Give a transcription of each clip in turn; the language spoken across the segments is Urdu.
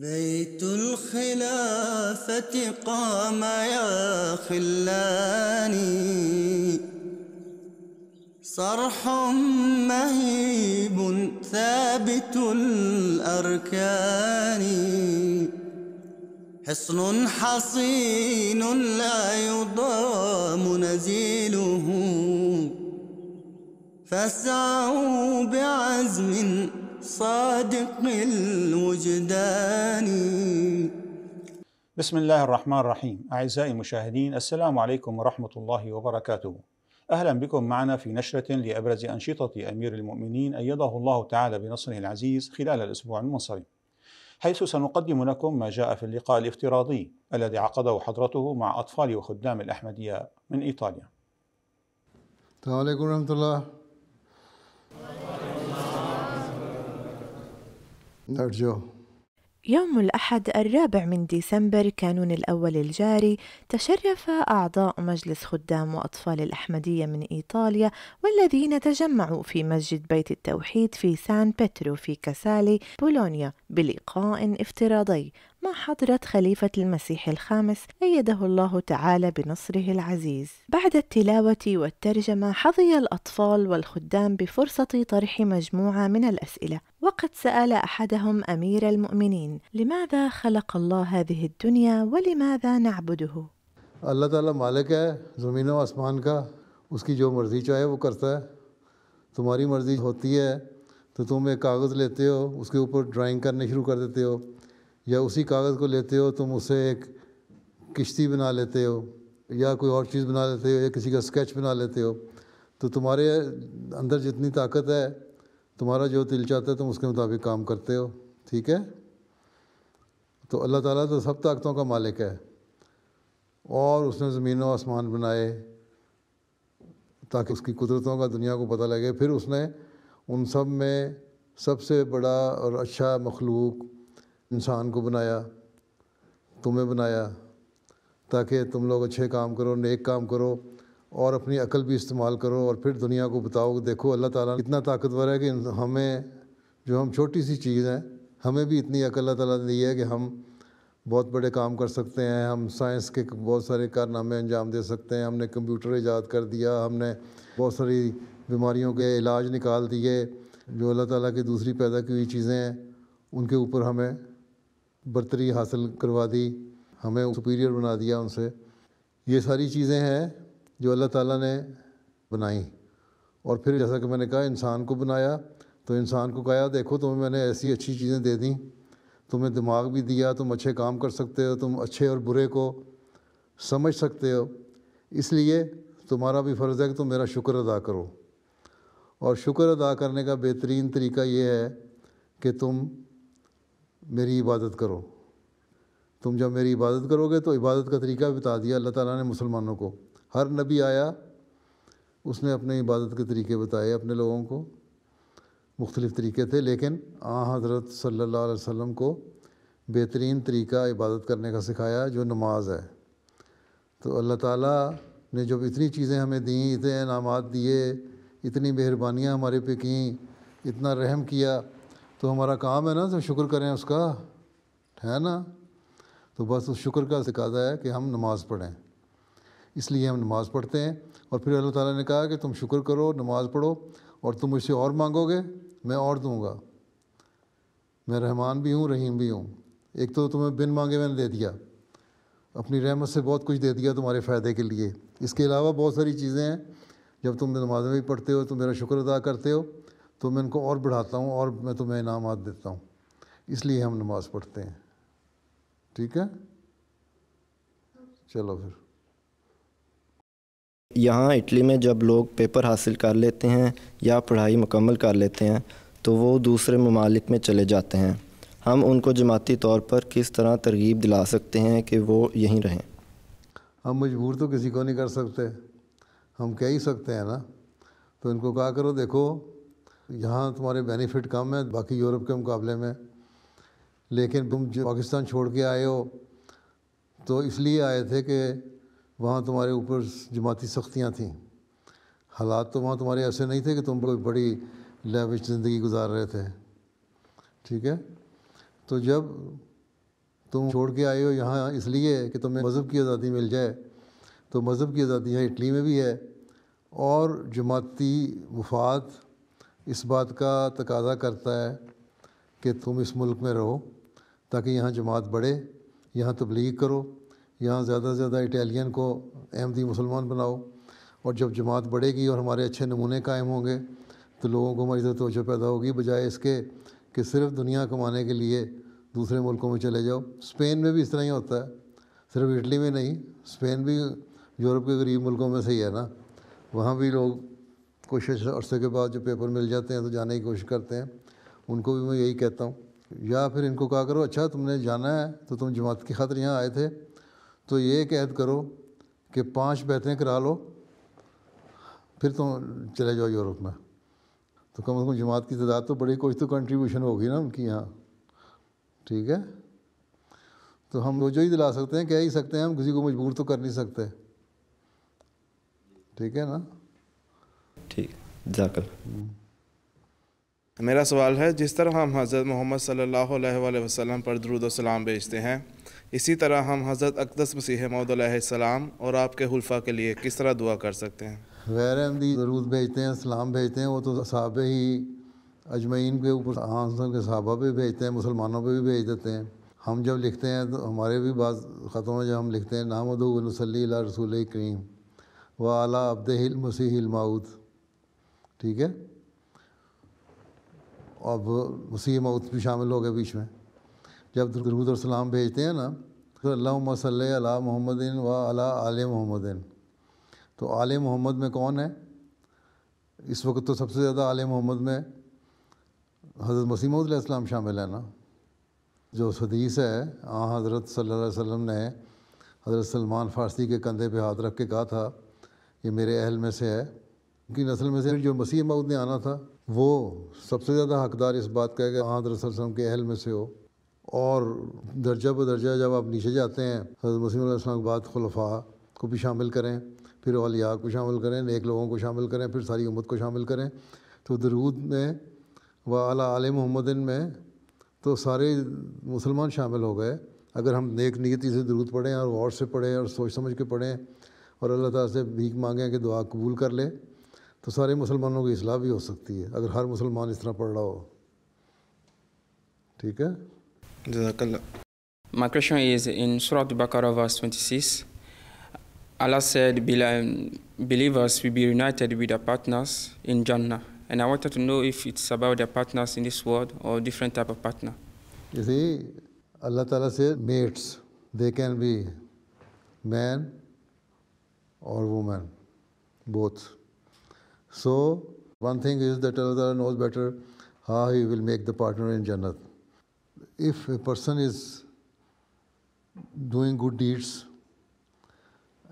بيت الخلافة قام يا خلاني صرح مهيب ثابت الأركان حصن حصين لا يضام نزيله فاسعوا بعزم صادق الوجدان بسم الله الرحمن الرحيم أعزائي المشاهدين السلام عليكم ورحمة الله وبركاته أهلا بكم معنا في نشرة لأبرز أنشطة أمير المؤمنين أيده الله تعالى بنصره العزيز خلال الأسبوع المصري حيث سنقدم لكم ما جاء في اللقاء الافتراضي الذي عقده حضرته مع أطفال وخدام الأحمدية من إيطاليا السلام عليكم ورحمة الله نرجو يوم الأحد الرابع من ديسمبر كانون الأول الجاري تشرف أعضاء مجلس خدام وأطفال الأحمدية من إيطاليا والذين تجمعوا في مسجد بيت التوحيد في سان بيترو في كاسالي بولونيا بلقاء افتراضي مع حضرة خليفة المسيح الخامس أيده الله تعالى بنصره العزيز. بعد التلاوة والترجمة حظي الأطفال والخدام بفرصة طرح مجموعة من الأسئلة، وقد سأل أحدهم أمير المؤمنين: لماذا خلق الله هذه الدنيا ولماذا نعبده؟ الله تعالى مالك زمين وأسمان کا اس کی جو مرضی چاہے وہ کرتا ہے تمہاری مرضی ہوتی ہے تو تم ایک کاغذ لیتے ہو اس کے اوپر ڈرائنگ کرنے شروع کر دیتے ہو یا اسی کاغذ کو لیتے ہو تم اسے ایک کشتی بنا لیتے ہو یا کوئی اور چیز بنا لیتے ہو یا کسی کا اسکیچ بنا لیتے ہو تو تمہارے اندر جتنی طاقت ہے تمہارا جو دل چاہتا ہے تم اس کے مطابق کام کرتے ہو ٹھیک ہے تو اللہ تعالیٰ تو سب طاقتوں کا مالک ہے اور اس نے زمین و آسمان بنائے تاکہ اس کی قدرتوں کا دنیا کو پتہ لگے پھر اس نے ان سب میں سب سے بڑا اور اچھا مخلوق انسان کو بنایا تمہیں بنایا تاکہ تم لوگ اچھے کام کرو نیک کام کرو اور اپنی عقل بھی استعمال کرو اور پھر دنیا کو بتاؤ کہ دیکھو اللہ تعالیٰ نے اتنا طاقتور ہے کہ ہمیں جو ہم چھوٹی سی چیز ہیں ہمیں بھی اتنی عقل اللہ تعالیٰ نے دی ہے کہ ہم بہت بڑے کام کر سکتے ہیں ہم سائنس کے بہت سارے کارنامے انجام دے سکتے ہیں ہم نے کمپیوٹر ایجاد کر دیا ہم نے بہت ساری بیماریوں کے علاج نکال دیے جو اللہ تعالیٰ کی دوسری پیدا کی ہوئی چیزیں ہیں ان کے اوپر ہمیں برتری حاصل کروا دی ہمیں سپیریئر بنا دیا ان سے یہ ساری چیزیں ہیں جو اللہ تعالیٰ نے بنائیں اور پھر جیسا کہ میں نے کہا انسان کو بنایا تو انسان کو کہا دیکھو تمہیں میں نے ایسی اچھی چیزیں دے دیں تمہیں دماغ بھی دیا تم اچھے کام کر سکتے ہو تم اچھے اور برے کو سمجھ سکتے ہو اس لیے تمہارا بھی فرض ہے کہ تم میرا شکر ادا کرو اور شکر ادا کرنے کا بہترین طریقہ یہ ہے کہ تم میری عبادت کرو تم جب میری عبادت کرو گے تو عبادت کا طریقہ بتا دیا اللہ تعالیٰ نے مسلمانوں کو ہر نبی آیا اس نے اپنے عبادت کے طریقے بتائے اپنے لوگوں کو مختلف طریقے تھے لیکن آ حضرت صلی اللہ علیہ وسلم کو بہترین طریقہ عبادت کرنے کا سکھایا جو نماز ہے تو اللہ تعالیٰ نے جب اتنی چیزیں ہمیں دیں اتنے انعامات دیے اتنی مہربانیاں ہمارے پہ کیں اتنا رحم کیا تو ہمارا کام ہے نا تو شکر کریں اس کا ہے نا تو بس اس شکر کا تقاضا ہے کہ ہم نماز پڑھیں اس لیے ہم نماز پڑھتے ہیں اور پھر اللہ تعالیٰ نے کہا کہ تم شکر کرو نماز پڑھو اور تم مجھ سے اور مانگو گے میں اور دوں گا میں رحمان بھی ہوں رحیم بھی ہوں ایک تو تمہیں بن مانگے میں نے دے دیا اپنی رحمت سے بہت کچھ دے دیا تمہارے فائدے کے لیے اس کے علاوہ بہت ساری چیزیں ہیں جب تم نمازیں بھی پڑھتے ہو تو میرا شکر ادا کرتے ہو تو میں ان کو اور بڑھاتا ہوں اور میں تمہیں انعامات دیتا ہوں اس لیے ہم نماز پڑھتے ہیں ٹھیک ہے چلو پھر یہاں اٹلی میں جب لوگ پیپر حاصل کر لیتے ہیں یا پڑھائی مکمل کر لیتے ہیں تو وہ دوسرے ممالک میں چلے جاتے ہیں ہم ان کو جماعتی طور پر کس طرح ترغیب دلا سکتے ہیں کہ وہ یہیں رہیں ہم مجبور تو کسی کو نہیں کر سکتے ہم کہہ ہی سکتے ہیں نا تو ان کو کہا کرو دیکھو یہاں تمہارے بینیفٹ کم ہیں باقی یورپ کے مقابلے میں لیکن تم جو پاکستان چھوڑ کے آئے ہو تو اس لیے آئے تھے کہ وہاں تمہارے اوپر جماعتی سختیاں تھیں حالات تو وہاں تمہارے ایسے نہیں تھے کہ تم بڑی لیوچ زندگی گزار رہے تھے ٹھیک ہے تو جب تم چھوڑ کے آئے ہو یہاں اس لیے کہ تمہیں مذہب کی آزادی مل جائے تو مذہب کی آزادی یہاں اٹلی میں بھی ہے اور جماعتی مفاد اس بات کا تقاضا کرتا ہے کہ تم اس ملک میں رہو تاکہ یہاں جماعت بڑھے یہاں تبلیغ کرو یہاں زیادہ سے زیادہ اٹیلین کو احمدی مسلمان بناؤ اور جب جماعت بڑھے گی اور ہمارے اچھے نمونے قائم ہوں گے تو لوگوں کو ہماری توجہ پیدا ہوگی بجائے اس کے کہ صرف دنیا کمانے کے لیے دوسرے ملکوں میں چلے جاؤ اسپین میں بھی اس طرح ہی ہوتا ہے صرف اٹلی میں نہیں اسپین بھی یورپ کے غریب ملکوں میں سے ہی ہے نا وہاں بھی لوگ کوشش عرصے کے بعد جو پیپر مل جاتے ہیں تو جانے کی کوشش کرتے ہیں ان کو بھی میں یہی کہتا ہوں یا پھر ان کو کہا کرو اچھا تم نے جانا ہے تو تم جماعت کی خاطر یہاں آئے تھے تو یہ قید کرو کہ پانچ بیتیں کرا لو پھر تم چلے جاؤ یورپ میں تو کم از کم جماعت کی تعداد تو بڑی کوشش تو کنٹریبیوشن ہوگی نا ان کی یہاں ٹھیک ہے تو ہم جو ہی دلا سکتے ہیں کہہ ہی سکتے ہیں ہم کسی کو مجبور تو کر نہیں سکتے ٹھیک ہے نا ٹھیک جاکر میرا سوال ہے جس طرح ہم حضرت محمد صلی اللہ علیہ وآلہ وسلم پر درود و سلام بھیجتے ہیں اسی طرح ہم حضرت اقدس مسیح علیہ السلام اور آپ کے حلفہ کے لیے کس طرح دعا کر سکتے ہیں غیر احمدی درود بھیجتے ہیں سلام بھیجتے ہیں وہ تو صحابہ ہی اجمعین کے اوپر کے صحابہ پہ بھیجتے ہیں مسلمانوں پہ بھیج دیتے ہیں ہم جب لکھتے ہیں تو ہمارے بھی بعض خطوں میں جب ہم لکھتے ہیں نام گلو صلی اللہ رسول کریم و اعلیٰ عبد المسیح الماعود ٹھیک ہے اب موت بھی شامل ہو گئے بیچ میں جب درود اور سلام بھیجتے ہیں نا تو اللہ صلی علی محمد و علی آل محمد تو آل محمد میں کون ہے اس وقت تو سب سے زیادہ آل محمد میں حضرت مسیح الد علیہ السلام شامل ہے نا جو حدیث ہے آ حضرت صلی اللہ علیہ وسلم نے حضرت سلمان فارسی کے کندھے پہ ہاتھ رکھ کے کہا تھا یہ میرے اہل میں سے ہے کی نسل میں سے جو مسیح بعود نے آنا تھا وہ سب سے زیادہ حقدار اس بات کا ہے کہ علیہ وسلم کے اہل میں سے ہو اور درجہ درجہ جب آپ نیچے جاتے ہیں حضرت مسیم علیہ السلام بعد خلفاء کو بھی شامل کریں پھر اولیاء کو شامل کریں نیک لوگوں کو شامل کریں پھر ساری امت کو شامل کریں تو درود میں و اعلیٰ علیہ محمد میں تو سارے مسلمان شامل ہو گئے اگر ہم نیک نیتی سے درود پڑھیں اور غور سے پڑھیں اور سوچ سمجھ کے پڑھیں اور اللہ تعالیٰ سے بھیک مانگیں کہ دعا قبول کر لے My question is in Surah Al-Baqarah verse 26, Allah said believers will be united with their partners in Jannah. And I wanted to know if it's about their partners in this world or different type of partner. You see, Allah Ta'ala said mates. They can be man or woman, both. So, one thing is that Allah knows better how He will make the partner in Jannat. If a person is doing good deeds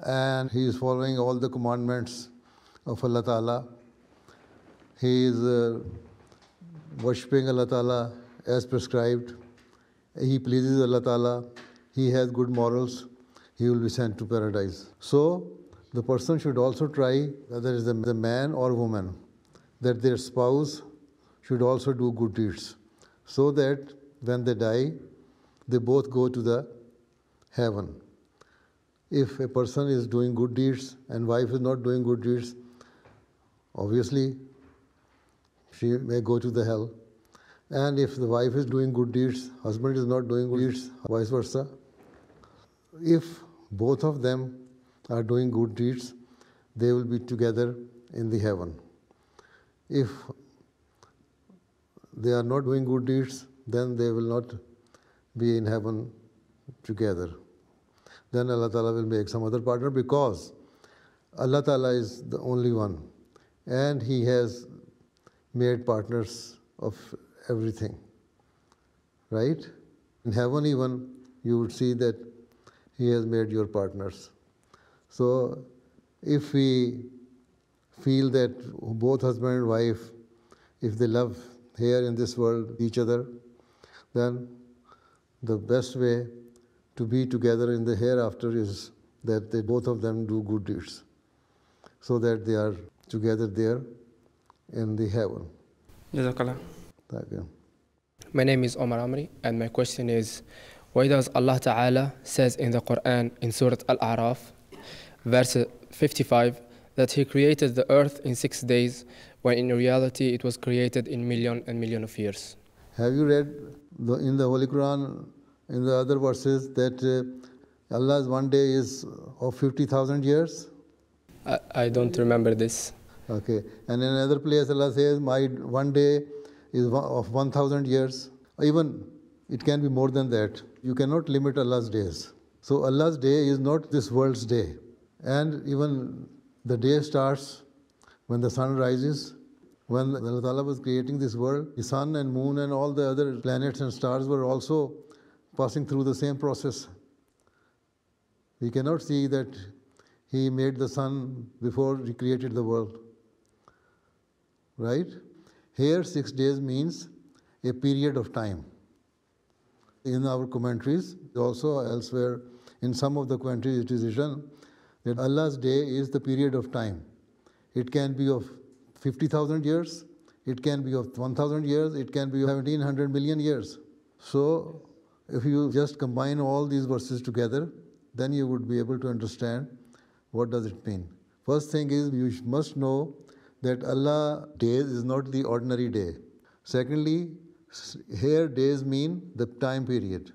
and he is following all the commandments of Allah Ta'ala, he is uh, worshipping Allah Ta'ala as prescribed, he pleases Allah Ta'ala, he has good morals, he will be sent to paradise. So, the person should also try, whether it's a man or woman, that their spouse should also do good deeds, so that when they die, they both go to the heaven. If a person is doing good deeds and wife is not doing good deeds, obviously she may go to the hell. And if the wife is doing good deeds, husband is not doing good deeds, vice versa. If both of them are doing good deeds, they will be together in the heaven. If they are not doing good deeds, then they will not be in heaven together. Then Allah Ta'ala will make some other partner because Allah Ta'ala is the only one and He has made partners of everything. Right? In heaven, even, you would see that He has made your partners. So, if we feel that both husband and wife, if they love here in this world each other, then the best way to be together in the hereafter is that they both of them do good deeds so that they are together there in the heaven. Jazakallah. Thank you. My name is Omar Amri and my question is why does Allah Ta'ala says in the Quran in Surah Al-A'raf verse 55, that he created the earth in six days, when in reality it was created in million and million of years. Have you read the, in the Holy Quran, in the other verses, that uh, Allah's one day is of 50,000 years? I, I don't remember this. Okay. And in another place, Allah says, My one day is of 1,000 years. Even it can be more than that. You cannot limit Allah's days. So Allah's day is not this world's day. And even the day starts when the sun rises. When Allah Ta'ala was creating this world, the sun and moon and all the other planets and stars were also passing through the same process. We cannot see that He made the sun before He created the world. Right? Here, six days means a period of time. In our commentaries, also elsewhere, in some of the commentaries, it is written that Allah's day is the period of time. It can be of 50,000 years, it can be of 1,000 years, it can be 1700 million years. So, if you just combine all these verses together, then you would be able to understand what does it mean. First thing is you must know that Allah days is not the ordinary day. Secondly, here days mean the time period.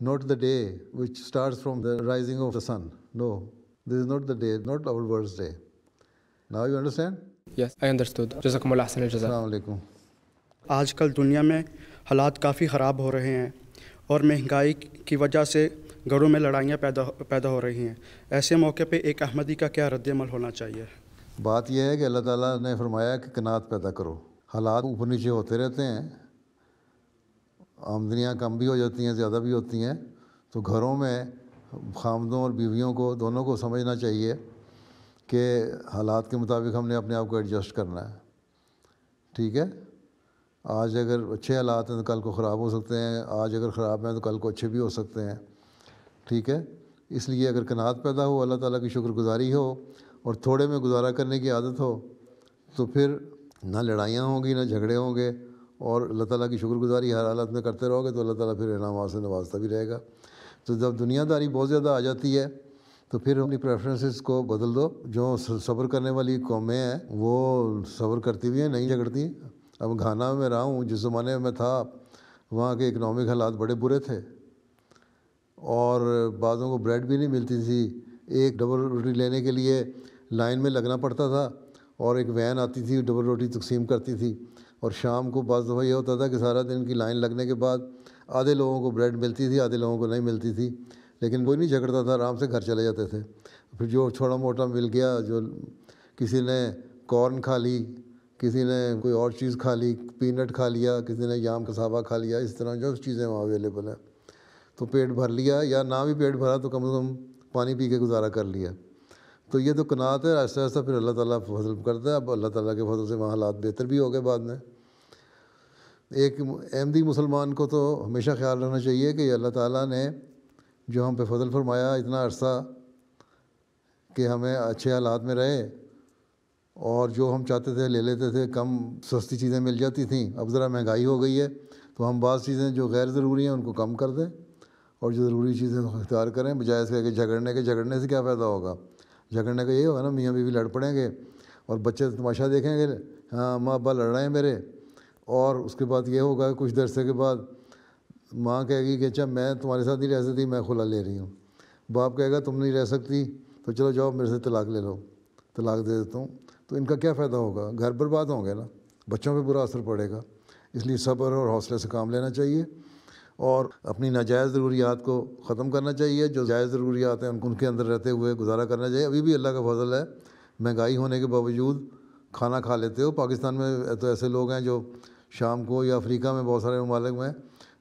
not the day which starts from the rising of the sun. No, this is not the day, not our worst day. Now you understand? Yes, I understood. جزاکم اللہ حسن الجزا السلام علیکم آج کل دنیا میں حالات کافی خراب ہو رہے ہیں اور مہنگائی کی وجہ سے گھروں میں لڑائیاں پیدا پیدا ہو رہی ہیں ایسے موقع پہ ایک احمدی کا کیا رد عمل ہونا چاہیے بات یہ ہے کہ اللہ تعالیٰ نے فرمایا کہ کنات پیدا کرو حالات اوپر نیچے ہوتے رہتے ہیں آمدنیاں کم بھی ہو جاتی ہیں زیادہ بھی ہوتی ہیں تو گھروں میں خامدوں اور بیویوں کو دونوں کو سمجھنا چاہیے کہ حالات کے مطابق ہم نے اپنے آپ کو ایڈجسٹ کرنا ہے ٹھیک ہے آج اگر اچھے حالات ہیں تو کل کو خراب ہو سکتے ہیں آج اگر خراب ہیں تو کل کو اچھے بھی ہو سکتے ہیں ٹھیک ہے اس لیے اگر کنات پیدا ہو اللہ تعالیٰ کی شکر گزاری ہو اور تھوڑے میں گزارا کرنے کی عادت ہو تو پھر نہ لڑائیاں ہوں گی نہ جھگڑے ہوں گے اور اللہ تعالیٰ کی شکر گزاری ہر حالت میں کرتے رہو گے تو اللہ تعالیٰ پھر انعام سے نوازتا بھی رہے گا تو جب دنیا داری بہت زیادہ آ جاتی ہے تو پھر اپنی پریفرنسز کو بدل دو جو صبر کرنے والی قومیں ہیں وہ صبر کرتی بھی ہیں نہیں جھگڑتی اب گھانا میں رہا ہوں جس زمانے میں تھا وہاں کے اکنامک حالات بڑے برے تھے اور بعضوں کو بریڈ بھی نہیں ملتی تھی ایک ڈبل روٹی لینے کے لیے لائن میں لگنا پڑتا تھا اور ایک وین آتی تھی ڈبل روٹی تقسیم کرتی تھی اور شام کو بعض دفعہ یہ ہوتا تھا کہ سارا دن کی لائن لگنے کے بعد آدھے لوگوں کو بریڈ ملتی تھی آدھے لوگوں کو نہیں ملتی تھی لیکن کوئی نہیں جھگڑتا تھا آرام سے گھر چلے جاتے تھے پھر جو چھوٹا موٹا مل گیا جو کسی نے کارن کھا لی کسی نے کوئی اور چیز کھا لی پینٹ کھا لیا کسی نے یام کسابہ کھا لیا اس طرح جو چیزیں وہاں اویلیبل ہیں تو پیٹ بھر لیا یا نہ بھی پیٹ بھرا تو کم از کم پانی پی کے گزارا کر لیا تو یہ تو کنات ہے آہستہ آہستہ پھر اللہ تعالیٰ فضل کرتا ہے اب اللہ تعالیٰ کے فضل سے وہاں حالات بہتر بھی ہو گئے بعد میں ایک احمدی مسلمان کو تو ہمیشہ خیال رکھنا چاہیے کہ اللہ تعالیٰ نے جو ہم پہ فضل فرمایا اتنا عرصہ کہ ہمیں اچھے حالات میں رہے اور جو ہم چاہتے تھے لے لیتے تھے کم سستی چیزیں مل جاتی تھیں اب ذرا مہنگائی ہو گئی ہے تو ہم بعض چیزیں جو غیر ضروری ہیں ان کو کم کر دیں اور جو ضروری چیزیں اختیار کریں بجائے اس کے جھگڑنے کے جھگڑنے سے کیا فائدہ ہوگا جھگڑنے کا یہ ہوگا نا میاں بیوی لڑ پڑیں گے اور بچے تماشا دیکھیں گے ہاں ماں ابا لڑ رہے ہیں میرے اور اس کے بعد یہ ہوگا کچھ درسے کے بعد ماں کہے گی کہ اچھا میں تمہارے ساتھ نہیں رہ سکتی میں کھلا لے رہی ہوں باپ کہے گا تم نہیں رہ سکتی تو چلو جاؤ میرے سے طلاق لے لو طلاق دے دیتا ہوں تو ان کا کیا فائدہ ہوگا گھر برباد ہوں گے نا بچوں پہ برا اثر پڑے گا اس لیے صبر اور حوصلے سے کام لینا چاہیے اور اپنی ناجائز ضروریات کو ختم کرنا چاہیے جو جائز ضروریات ہیں ان کے اندر رہتے ہوئے گزارا کرنا چاہیے ابھی بھی اللہ کا فضل ہے مہنگائی ہونے کے باوجود کھانا کھا لیتے ہو پاکستان میں تو ایسے لوگ ہیں جو شام کو یا افریقہ میں بہت سارے ممالک میں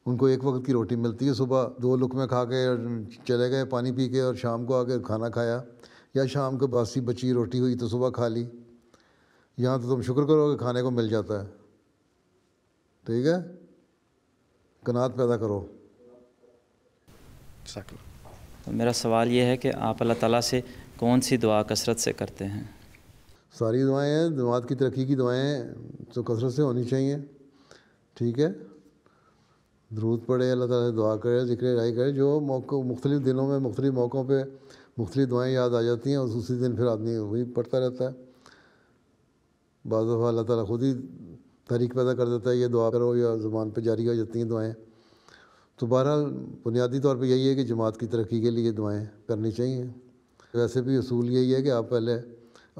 ان کو ایک وقت کی روٹی ملتی ہے صبح دو لک میں کھا کے چلے گئے پانی پی کے اور شام کو آ کے کھانا کھایا یا شام کو باسی بچی روٹی ہوئی تو صبح کھا لی یہاں تو تم شکر کرو کہ کھانے کو مل جاتا ہے ٹھیک ہے کنات پیدا کرو میرا سوال یہ ہے کہ آپ اللہ تعالیٰ سے کون سی دعا کثرت سے کرتے ہیں ساری دعائیں ہیں دماغ کی ترقی کی دعائیں تو کثرت سے ہونی چاہیے ٹھیک ہے درود پڑے اللہ تعالیٰ سے دعا کرے ذکر رائی کرے جو موقع مختلف دنوں میں مختلف موقعوں پہ مختلف دعائیں یاد آ جاتی ہیں اور اسی دن پھر آدمی وہی پڑھتا رہتا ہے بعض دفعہ اللہ تعالیٰ خود ہی تحریک پیدا کر دیتا ہے یہ دعا کرو یا زبان پہ جاری ہو جاتی ہیں دعائیں تو بہرحال بنیادی طور پہ یہی ہے کہ جماعت کی ترقی کے لیے دعائیں کرنی چاہیے ویسے بھی اصول یہی ہے کہ آپ پہلے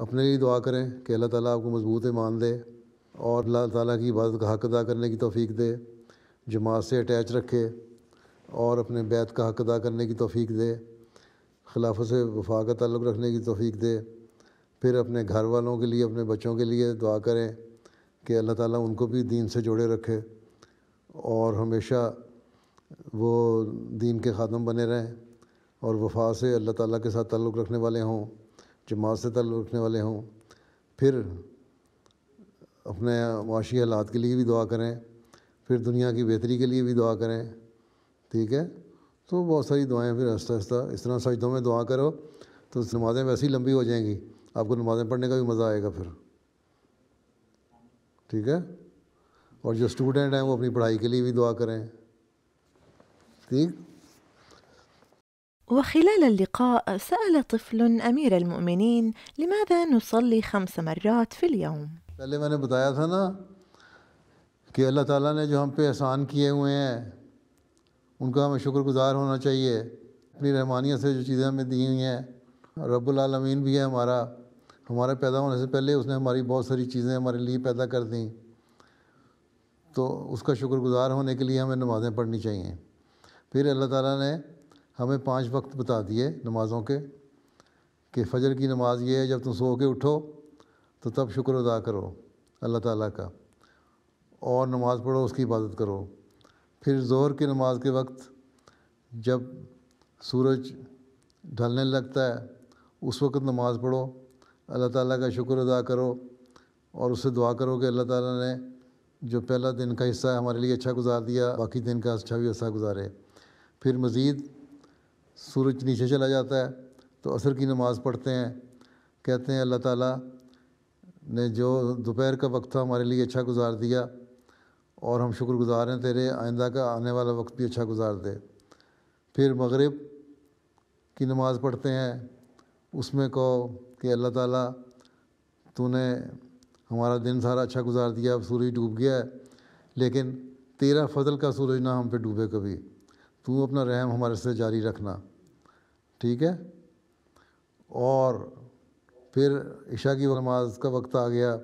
اپنے لیے دعا کریں کہ اللہ تعالیٰ آپ کو مضبوط ایمان دے اور اللہ تعالیٰ کی عبادت کا حق ادا کرنے کی توفیق دے جماعت سے اٹیچ رکھے اور اپنے بیت کا حق ادا کرنے کی توفیق دے خلافت سے وفا کا تعلق رکھنے کی توفیق دے پھر اپنے گھر والوں کے لیے اپنے بچوں کے لیے دعا کریں کہ اللہ تعالیٰ ان کو بھی دین سے جوڑے رکھے اور ہمیشہ وہ دین کے خادم بنے رہیں اور وفا سے اللہ تعالیٰ کے ساتھ تعلق رکھنے والے ہوں جماعت سے تعلق رکھنے والے ہوں پھر اپنے معاشی حالات کے لیے بھی دعا کریں پھر دنیا کی بہتری کے لیے بھی دعا کریں ٹھیک ہے تو بہت ساری دعائیں پھر آہستہ آہستہ اس طرح سجدوں میں دعا کرو تو نمازیں ویسی لمبی ہو جائیں گی آپ کو نمازیں پڑھنے کا بھی مزہ آئے گا پھر ٹھیک ہے اور جو اسٹوڈنٹ ہیں وہ اپنی پڑھائی کے لیے بھی دعا کریں ٹھیک وخلال اللقاء سأل طفل لماذا خمس مرات اليوم پہلے میں نے بتایا تھا نا کہ اللہ تعالیٰ نے جو ہم پہ احسان کیے ہوئے ہیں ان کا ہمیں شکر گزار ہونا چاہیے اپنی رحمانیت سے جو چیزیں ہمیں دی ہوئی ہیں رب العالمین بھی ہے ہمارا ہمارے پیدا ہونے سے پہلے اس نے ہماری بہت ساری چیزیں ہمارے لیے پیدا کر دیں تو اس کا شکر گزار ہونے کے لیے ہمیں نمازیں پڑھنی چاہیے پھر اللہ تعالیٰ نے ہمیں پانچ وقت بتا دیے نمازوں کے کہ فجر کی نماز یہ ہے جب تم سو کے اٹھو تو تب شکر ادا کرو اللہ تعالیٰ کا اور نماز پڑھو اس کی عبادت کرو پھر زہر کی نماز کے وقت جب سورج ڈھلنے لگتا ہے اس وقت نماز پڑھو اللہ تعالیٰ کا شکر ادا کرو اور اس سے دعا کرو کہ اللہ تعالیٰ نے جو پہلا دن کا حصہ ہے ہمارے لیے اچھا گزار دیا باقی دن کا اچھا بھی حصہ گزارے پھر مزید سورج نیچے چلا جاتا ہے تو عصر کی نماز پڑھتے ہیں کہتے ہیں اللہ تعالیٰ نے جو دوپہر کا وقت تھا ہمارے لیے اچھا گزار دیا اور ہم شکر گزار ہیں تیرے آئندہ کا آنے والا وقت بھی اچھا گزار دے پھر مغرب کی نماز پڑھتے ہیں اس میں کو کہ اللہ تعالیٰ تو نے ہمارا دن سارا اچھا گزار دیا اب سورج ڈوب گیا ہے لیکن تیرا فضل کا سورج نہ ہم پہ ڈوبے کبھی تو اپنا رحم ہمارے سے جاری رکھنا ٹھیک ہے اور پھر عشاء کی نماز کا وقت آ گیا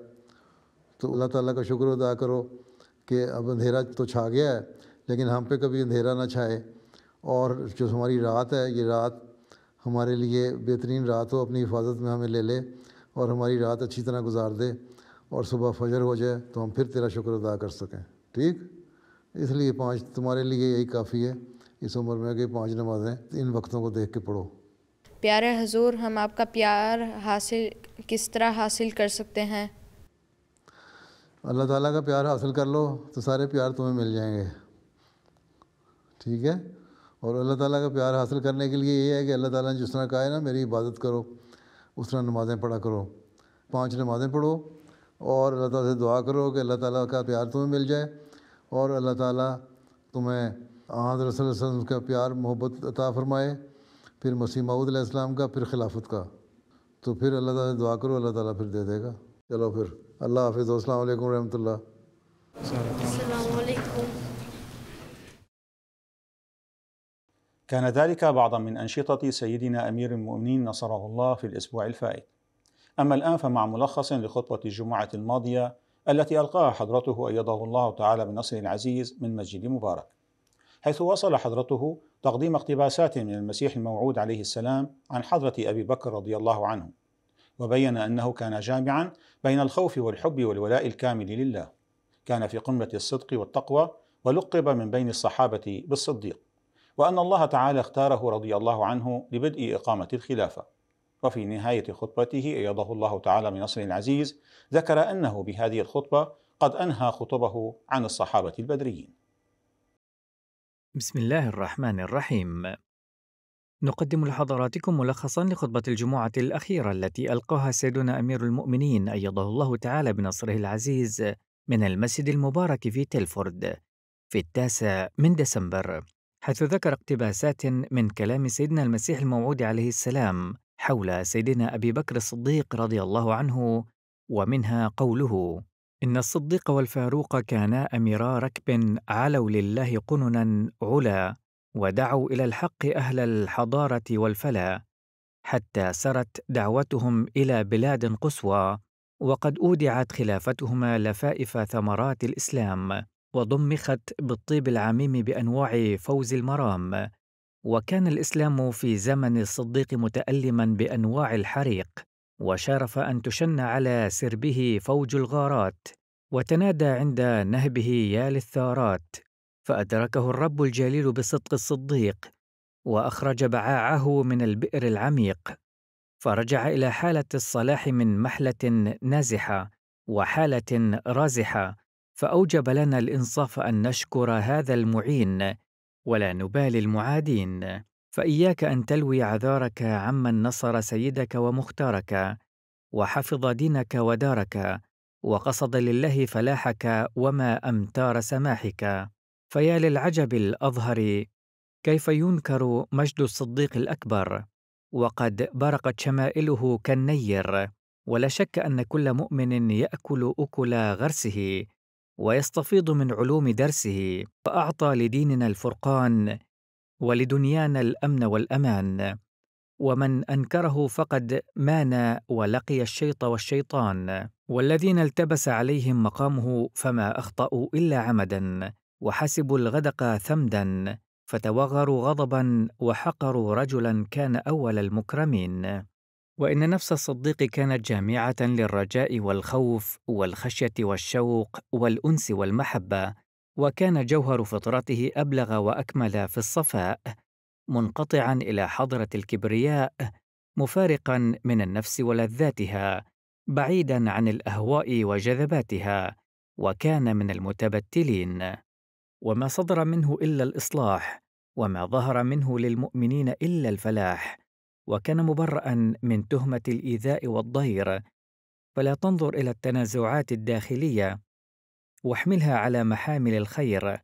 تو اللہ تعالیٰ کا شکر ادا کرو کہ اب اندھیرا تو چھا گیا ہے لیکن ہم پہ کبھی اندھیرا نہ چھائے اور جو ہماری رات ہے یہ رات ہمارے لیے بہترین رات ہو اپنی حفاظت میں ہمیں لے لے اور ہماری رات اچھی طرح گزار دے اور صبح فجر ہو جائے تو ہم پھر تیرا شکر ادا کر سکیں ٹھیک اس لیے پانچ تمہارے لیے یہی کافی ہے اس عمر میں کہ پانچ نمازیں ان وقتوں کو دیکھ کے پڑھو پیارے حضور ہم آپ کا پیار حاصل کس طرح حاصل کر سکتے ہیں اللہ تعالیٰ کا پیار حاصل کر لو تو سارے پیار تمہیں مل جائیں گے ٹھیک ہے اور اللہ تعالیٰ کا پیار حاصل کرنے کے لیے یہ ہے کہ اللہ تعالیٰ نے جس طرح کہا ہے نا میری عبادت کرو اس طرح نمازیں پڑھا کرو پانچ نمازیں پڑھو اور اللہ تعالیٰ سے دعا کرو کہ اللہ تعالیٰ کا پیار تمہیں مل جائے اور اللہ تعالیٰ تمہیں احاطہ رسول کا پیار محبت عطا فرمائے پھر مسیح معود علیہ السلام کا پھر خلافت کا تو پھر اللہ تعالیٰ سے دعا کرو اللہ تعالیٰ پھر دے دے گا چلو پھر اللہ حافظ السلام علیکم رحمۃ اللہ كان ذلك بعضا من أنشطة سيدنا أمير المؤمنين نصره الله في الأسبوع الفائت أما الآن فمع ملخص لخطبة الجمعة الماضية التي ألقاها حضرته أيده الله تعالى بنصر العزيز من مسجد مبارك حيث وصل حضرته تقديم اقتباسات من المسيح الموعود عليه السلام عن حضرة أبي بكر رضي الله عنه وبين أنه كان جامعا بين الخوف والحب والولاء الكامل لله كان في قمة الصدق والتقوى ولقب من بين الصحابة بالصديق وأن الله تعالى اختاره رضي الله عنه لبدء إقامة الخلافة وفي نهاية خطبته أيده الله تعالى بنصر العزيز ذكر أنه بهذه الخطبة قد أنهى خطبه عن الصحابة البدريين بسم الله الرحمن الرحيم نقدم لحضراتكم ملخصا لخطبة الجمعة الأخيرة التي ألقاها سيدنا أمير المؤمنين أيده الله تعالى بنصره العزيز من المسجد المبارك في تلفورد في التاسع من ديسمبر حيث ذكر اقتباسات من كلام سيدنا المسيح الموعود عليه السلام حول سيدنا أبي بكر الصديق رضي الله عنه ومنها قوله إن الصديق والفاروق كانا أميرا ركب علوا لله قننا علا ودعوا إلى الحق أهل الحضارة والفلا حتى سرت دعوتهم إلى بلاد قصوى وقد أودعت خلافتهما لفائف ثمرات الإسلام وضمخت بالطيب العميم بأنواع فوز المرام وكان الإسلام في زمن الصديق متألما بأنواع الحريق وشارف أن تشن على سربه فوج الغارات وتنادى عند نهبه يا للثارات فأدركه الرب الجليل بصدق الصديق وأخرج بعاعه من البئر العميق فرجع إلى حالة الصلاح من محلة نازحة وحالة رازحة فاوجب لنا الانصاف ان نشكر هذا المعين ولا نبالي المعادين فاياك ان تلوي عذارك عمن نصر سيدك ومختارك وحفظ دينك ودارك وقصد لله فلاحك وما امتار سماحك فيا للعجب الاظهر كيف ينكر مجد الصديق الاكبر وقد برقت شمائله كالنير ولا شك ان كل مؤمن ياكل اكل غرسه ويستفيض من علوم درسه فاعطى لديننا الفرقان ولدنيانا الامن والامان ومن انكره فقد مان ولقي الشيط والشيطان والذين التبس عليهم مقامه فما اخطاوا الا عمدا وحسبوا الغدق ثمدا فتوغروا غضبا وحقروا رجلا كان اول المكرمين وإن نفس الصديق كانت جامعة للرجاء والخوف والخشية والشوق والأنس والمحبة، وكان جوهر فطرته أبلغ وأكمل في الصفاء، منقطعا إلى حضرة الكبرياء، مفارقا من النفس ولذاتها، بعيدا عن الأهواء وجذباتها، وكان من المتبتلين. وما صدر منه إلا الإصلاح، وما ظهر منه للمؤمنين إلا الفلاح. وكان مبرأ من تهمة الإيذاء والضير، فلا تنظر إلى التنازعات الداخلية، واحملها على محامل الخير.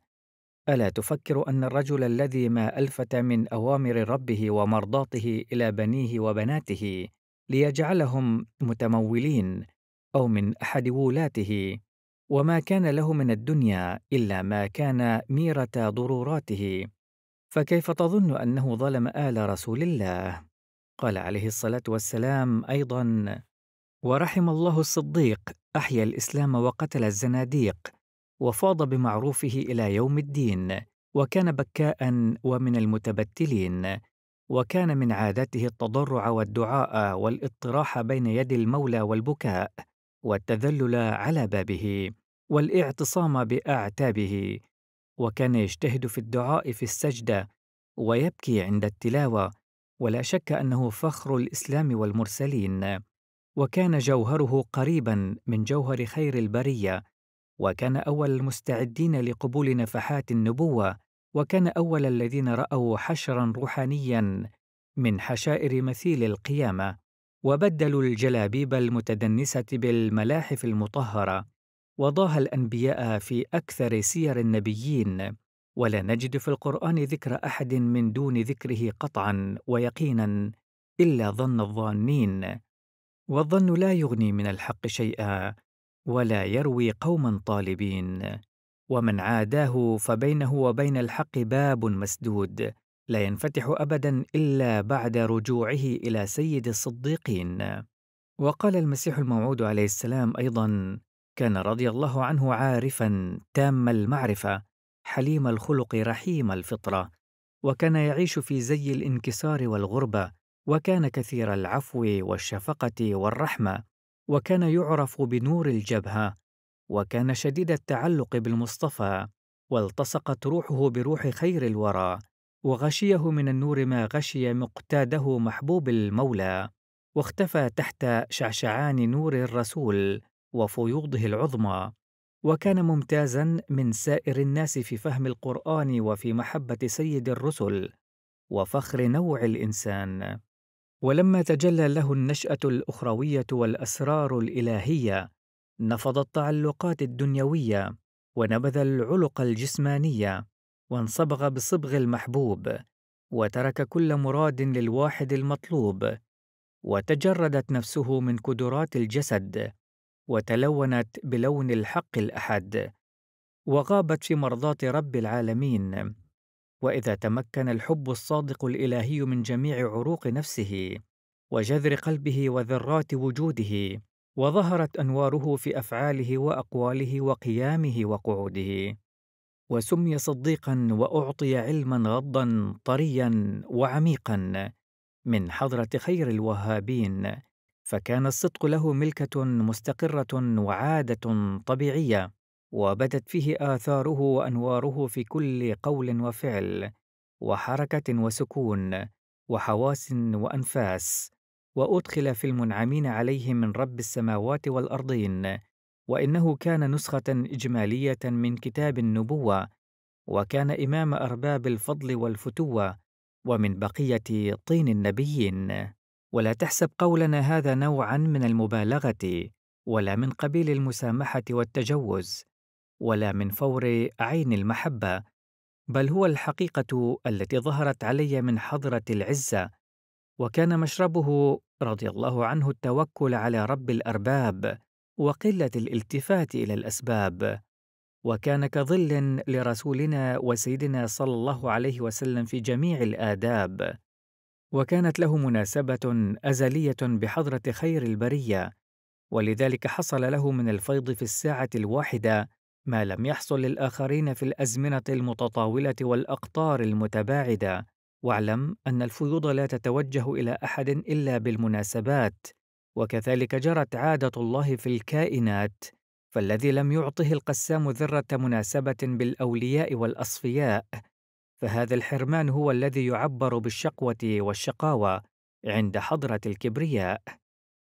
ألا تفكر أن الرجل الذي ما ألفت من أوامر ربه ومرضاته إلى بنيه وبناته ليجعلهم متمولين أو من أحد ولاته، وما كان له من الدنيا إلا ما كان ميرة ضروراته، فكيف تظن أنه ظلم آل رسول الله؟ قال عليه الصلاه والسلام ايضا ورحم الله الصديق احيا الاسلام وقتل الزناديق وفاض بمعروفه الى يوم الدين وكان بكاء ومن المتبتلين وكان من عادته التضرع والدعاء والاطراح بين يد المولى والبكاء والتذلل على بابه والاعتصام باعتابه وكان يجتهد في الدعاء في السجده ويبكي عند التلاوه ولا شك انه فخر الاسلام والمرسلين وكان جوهره قريبا من جوهر خير البريه وكان اول المستعدين لقبول نفحات النبوه وكان اول الذين راوا حشرا روحانيا من حشائر مثيل القيامه وبدلوا الجلابيب المتدنسه بالملاحف المطهره وضاها الانبياء في اكثر سير النبيين ولا نجد في القران ذكر احد من دون ذكره قطعا ويقينا الا ظن الظانين والظن لا يغني من الحق شيئا ولا يروي قوما طالبين ومن عاداه فبينه وبين الحق باب مسدود لا ينفتح ابدا الا بعد رجوعه الى سيد الصديقين وقال المسيح الموعود عليه السلام ايضا كان رضي الله عنه عارفا تام المعرفه حليم الخلق رحيم الفطرة وكان يعيش في زي الانكسار والغربة وكان كثير العفو والشفقة والرحمة وكان يعرف بنور الجبهة وكان شديد التعلق بالمصطفى والتصقت روحه بروح خير الورى وغشيه من النور ما غشي مقتاده محبوب المولى واختفى تحت شعشعان نور الرسول وفيوضه العظمى وكان ممتازا من سائر الناس في فهم القرآن وفي محبة سيد الرسل وفخر نوع الإنسان. ولما تجلى له النشأة الأخروية والأسرار الإلهية، نفض التعلقات الدنيوية، ونبذ العلق الجسمانية، وانصبغ بصبغ المحبوب، وترك كل مراد للواحد المطلوب، وتجردت نفسه من كدرات الجسد، وتلونت بلون الحق الأحد وغابت في مرضاة رب العالمين واذا تمكن الحب الصادق الالهي من جميع عروق نفسه وجذر قلبه وذرات وجوده وظهرت انواره في افعاله واقواله وقيامه وقعوده وسمي صديقا واعطي علما غضا طريا وعميقا من حضره خير الوهابين فكان الصدق له ملكة مستقرة وعادة طبيعية، وبدت فيه آثاره وأنواره في كل قول وفعل، وحركة وسكون، وحواس وأنفاس، وأدخل في المنعمين عليه من رب السماوات والأرضين، وإنه كان نسخة إجمالية من كتاب النبوة، وكان إمام أرباب الفضل والفتوة، ومن بقية طين النبيين. ولا تحسب قولنا هذا نوعا من المبالغه ولا من قبيل المسامحه والتجوز ولا من فور عين المحبه بل هو الحقيقه التي ظهرت علي من حضره العزه وكان مشربه رضي الله عنه التوكل على رب الارباب وقله الالتفات الى الاسباب وكان كظل لرسولنا وسيدنا صلى الله عليه وسلم في جميع الاداب وكانت له مناسبة أزلية بحضرة خير البرية، ولذلك حصل له من الفيض في الساعة الواحدة ما لم يحصل للآخرين في الأزمنة المتطاولة والأقطار المتباعدة، واعلم أن الفيوض لا تتوجه إلى أحد إلا بالمناسبات، وكذلك جرت عادة الله في الكائنات، فالذي لم يعطه القسام ذرة مناسبة بالأولياء والأصفياء، فهذا الحرمان هو الذي يعبر بالشقوة والشقاوة عند حضرة الكبرياء.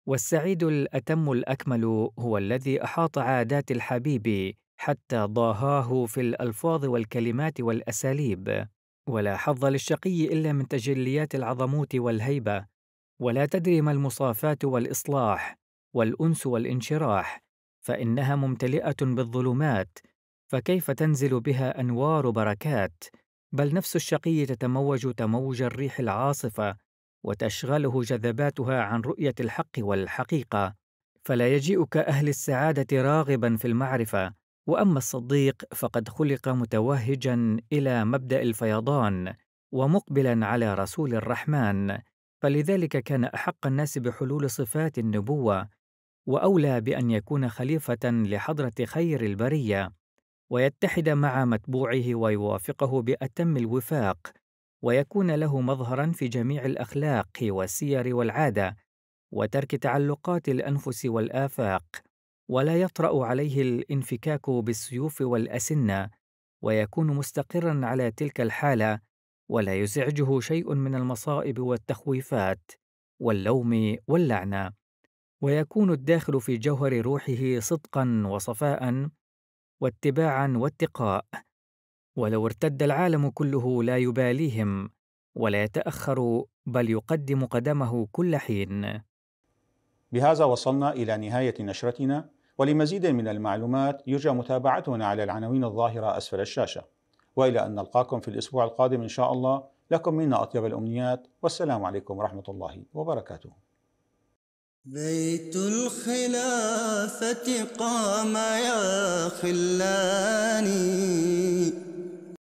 والسعيد الأتم الأكمل هو الذي أحاط عادات الحبيب حتى ضاهاه في الألفاظ والكلمات والأساليب. ولا حظ للشقي إلا من تجليات العظموت والهيبة. ولا تدري ما المصافاة والإصلاح والأنس والانشراح، فإنها ممتلئة بالظلمات، فكيف تنزل بها أنوار بركات؟ بل نفس الشقي تتموج تموج الريح العاصفة وتشغله جذباتها عن رؤية الحق والحقيقة فلا يجيء كأهل السعادة راغبا في المعرفة وأما الصديق فقد خلق متوهجا إلى مبدأ الفيضان ومقبلا على رسول الرحمن فلذلك كان أحق الناس بحلول صفات النبوة وأولى بأن يكون خليفة لحضرة خير البرية ويتحد مع متبوعه ويوافقه بأتم الوفاق ويكون له مظهرا في جميع الأخلاق والسير والعادة وترك تعلقات الأنفس والآفاق ولا يطرأ عليه الانفكاك بالسيوف والأسنة ويكون مستقرا على تلك الحالة ولا يزعجه شيء من المصائب والتخويفات واللوم واللعنة ويكون الداخل في جوهر روحه صدقا وصفاء واتباعا واتقاء ولو ارتد العالم كله لا يباليهم ولا يتاخر بل يقدم قدمه كل حين بهذا وصلنا الى نهايه نشرتنا ولمزيد من المعلومات يرجى متابعتنا على العناوين الظاهره اسفل الشاشه والى ان نلقاكم في الاسبوع القادم ان شاء الله لكم منا اطيب الامنيات والسلام عليكم ورحمه الله وبركاته بيت الخلافة قام يا خلاني